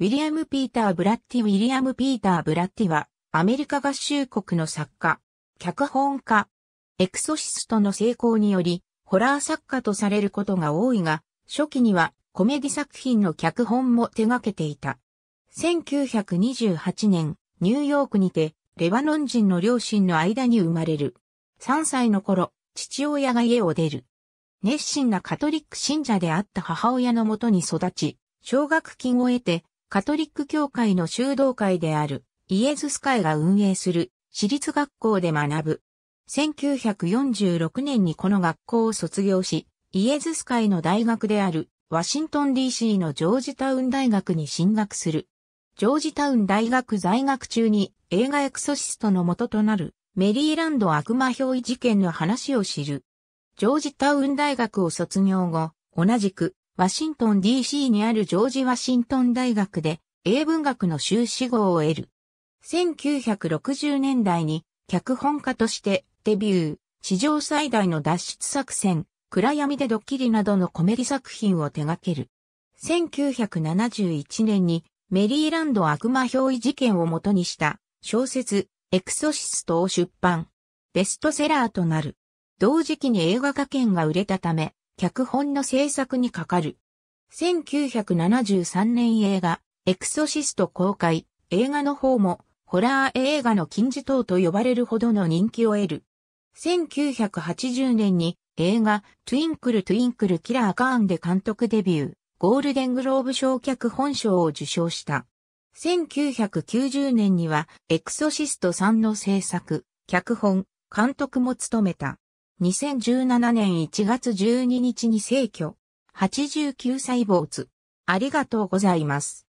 ウィリアム・ピーター・ブラッティ・ウィリアム・ピーター・ブラッティは、アメリカ合衆国の作家、脚本家、エクソシストの成功により、ホラー作家とされることが多いが、初期にはコメディ作品の脚本も手掛けていた。1928年、ニューヨークにて、レバノン人の両親の間に生まれる。3歳の頃、父親が家を出る。熱心なカトリック信者であった母親のもとに育ち、奨学金を得て、カトリック教会の修道会であるイエズス会が運営する私立学校で学ぶ。1946年にこの学校を卒業し、イエズス会の大学であるワシントン DC のジョージタウン大学に進学する。ジョージタウン大学在学中に映画エクソシストの元となるメリーランド悪魔憑依事件の話を知る。ジョージタウン大学を卒業後、同じくワシントン DC にあるジョージ・ワシントン大学で英文学の修士号を得る。1960年代に脚本家としてデビュー、史上最大の脱出作戦、暗闇でドッキリなどのコメディ作品を手掛ける。1971年にメリーランド悪魔憑依事件をもとにした小説エクソシストを出版。ベストセラーとなる。同時期に映画化権が売れたため、脚本の制作にかかる。1973年映画、エクソシスト公開、映画の方も、ホラー映画の金字塔と呼ばれるほどの人気を得る。1980年に映画、トゥインクルトゥインクルキラーカーンで監督デビュー、ゴールデングローブ賞脚本賞を受賞した。1990年には、エクソシスト3の制作、脚本、監督も務めた。2017年1月12日に逝去。89歳没。ありがとうございます。